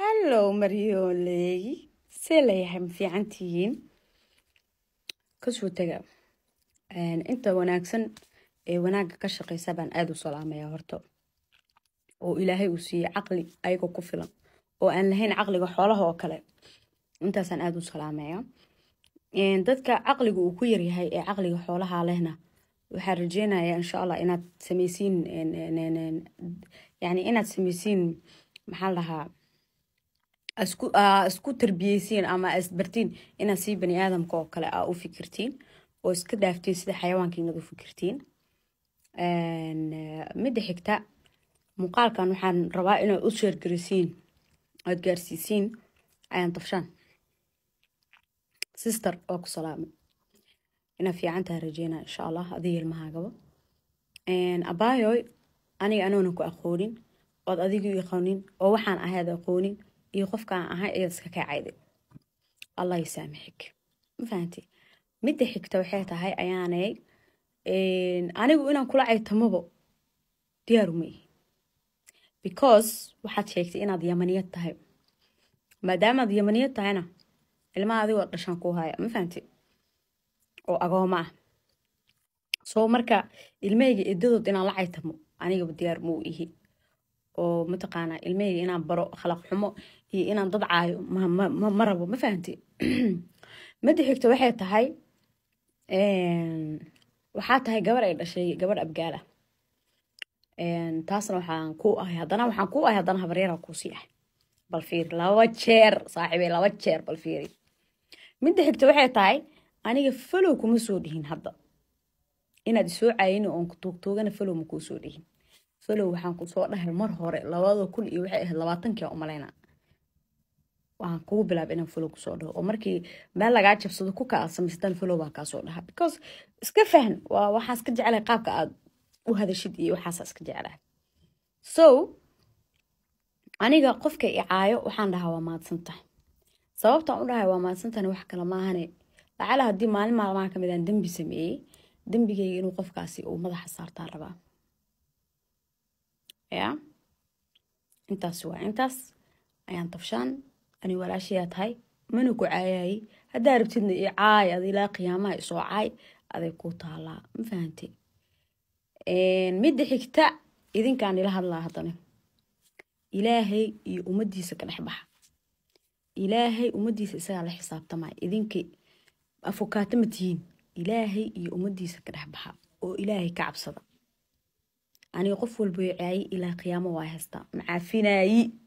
hallow maryooley see layahay ma fiican tihiin kasoo taga inta wanaagsan ee wanaagga ka shaqeysa baan aada u salaamaya horta oo ilaahay uu siiyey caqli ayagoo ku filan oo aan lahayn caqliga xoolaha oo kale intaasaan aada u salaamaya dadka caqliga uu ku yaryahay ee caqliga xoolaha lehna waxaan rajeynaya insha allah inaad sameysiin yani inaad sameysiin maxaa la isku ah, tarbiyeysiin ama isbartiin inaad si bani aadamka oo kale a ah u fikirtiin oo iska dhaaftiin sida xayawaanka u fikirtiin midda xigta muuqaalkan waxaan rabaa inaad u sheergarisiin aad gaarsiisiin ayaan tafshaan sister oo ku salaamay inaad fiican tahay insha allah adiga ilmahaagaba abaayoy aniga anoona ku aqoonin ood adigu aqoonin oo waxaan ahayd aqoonin iyo qofkaan ahaan ayaad iska kacayday allah yusaamixig mafahantay midda xigta waxay tahay ayaanay anigu inaan kula caytamobo diyaaru ma ihi because waxaad sheegtay inaad yamaniyad tahay maadaamaad yamaniyad tahayna ilmaa adigoo dhashaan ku haya mafahantay oo agooma ah soo marka ilmahayga edadood inaan la caytamo anigaba diyaar mau ihi oo mataqaana ilmaheyga inaan baro khalaq xumo iyo inaan dad caayo ma rabo ma fahamti mada xigto waxay tahay waxaa tahay gabar ay dhashay gabar abgaala ah. taasna waxaan ku ahay haddana waxaan ku ahay haddana habaryara kuusii ah bal fiiri laba jeer saaxiibey laba jeer bal fiiri midda xigto waxay tahay aniga falow kuma soo dhihin hadda inaad isoo caayini oon tuugtuugana falow ma kuu soo dhihin falow waxaan kusoo dhahay mar hore labada kun iyo waxay ahayd labaatankiia umaleyna waxaan kugu bilaaba inaan falow kusoo dhaho oo markii meel lagaa jabsado ku ka aad falow baa kaasoo dhaha because iska fahn waa waxaa iska jeclahay qaabka aad u hadashid iyo waxaasa iska jeclahay so aniga qofka icaayo waxaan dhahaa waa mahadsantahay sababtaan u dhahay waa mahadsantahna wax kale maahane lacala haddii maalin maalmaha ka mid ah aan dembi sameeyey dembigeyga inuu qofkaasi uu madaxa saartaa rabaa يا انت سوا انتس ايان طفشان اني ولا شيء هاي منو كعاياي هذا ربتني عاي هذه لا قيامة سو عاي هذا كوتا لا مفهنتي ان مد حكتا اذن كان اله الله هضني الهي يومدي سكن حبها الهي يومدي سكن الحساب تما اذن كي افوكات متين الهي يومدي سكن حبها و الهي كعب صدق أن يقفوا البيعي إلى قيامه وهستا معافيناي